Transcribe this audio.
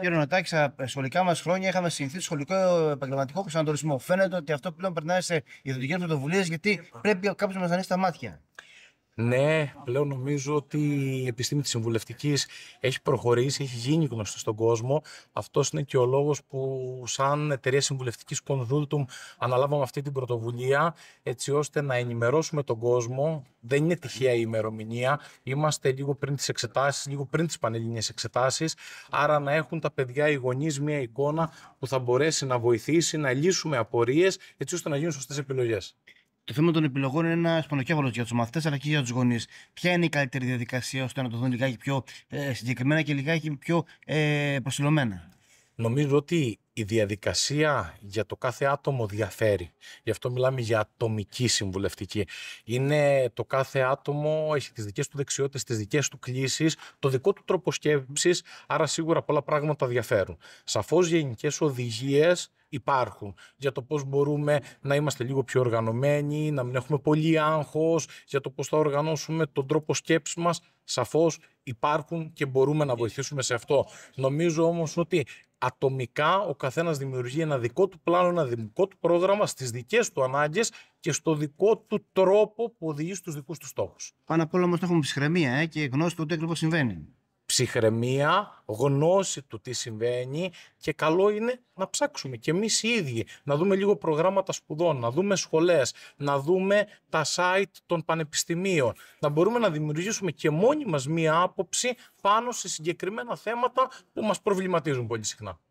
Κύριε Νοτάκη, στα σχολικά μας χρόνια είχαμε συνηθίσει σχολικό επαγγελματικό προσανατολισμό. Φαίνεται ότι αυτό πλέον περνάει σε ιδιωτικέ πρωτοβουλίες, γιατί πρέπει κάποιος να μας ανοίξει τα μάτια. Ναι, πλέον νομίζω ότι η επιστήμη της συμβουλευτικής έχει προχωρήσει, έχει γίνει γνωστή στον κόσμο. Αυτός είναι και ο λόγος που σαν εταιρεία συμβουλευτικής Consultum αναλάβαμε αυτή την πρωτοβουλία έτσι ώστε να ενημερώσουμε τον κόσμο. Δεν είναι τυχαία η ημερομηνία. Είμαστε λίγο πριν τις εξετάσεις, λίγο πριν τις πανελληνίες εξετάσεις. Άρα να έχουν τα παιδιά οι γονείς μια εικόνα που θα μπορέσει να βοηθήσει, να λύσουμε απορίες έτσι ώστε να γίνουν σωστές επιλογές. Το θέμα των επιλογών είναι ένας σπονοκέφαλο για τους μαθητές αλλά και για τους γονείς. Ποια είναι η καλύτερη διαδικασία ώστε να το δουν λιγάκι πιο ε, συγκεκριμένα και λιγάκι πιο ε, προσιλωμένα. Νομίζω ότι η διαδικασία για το κάθε άτομο διαφέρει. Γι' αυτό μιλάμε για ατομική συμβουλευτική. Είναι το κάθε άτομο έχει τις δικές του δεξιότητες, τις δικές του κλήσει, το δικό του τρόπο σκέψης, άρα σίγουρα πολλά πράγματα διαφέρουν. Σαφώς γενικές οδηγίες υπάρχουν. Για το πώς μπορούμε να είμαστε λίγο πιο οργανωμένοι, να μην έχουμε πολύ άγχος, για το πώς θα οργανώσουμε τον τρόπο σκέψης μας. Σαφώς υπάρχουν και μπορούμε να βοηθήσουμε σε αυτό. Νομίζω όμως ότι ατομικά ο καθένας δημιουργεί ένα δικό του πλάνο, ένα δικό του πρόγραμμα στις δικές του ανάγκες και στο δικό του τρόπο που οδηγεί στους δικούς του στόχους. Πάνω απ' όλα όμως έχουμε ψυχραιμία ε, και γνώση του ότι ακριβώς συμβαίνει ψυχραιμία, γνώση του τι συμβαίνει και καλό είναι να ψάξουμε και εμείς οι ίδιοι, να δούμε λίγο προγράμματα σπουδών, να δούμε σχολές, να δούμε τα site των πανεπιστημίων, να μπορούμε να δημιουργήσουμε και μόνοι μας μία άποψη πάνω σε συγκεκριμένα θέματα που μας προβληματίζουν πολύ συχνά.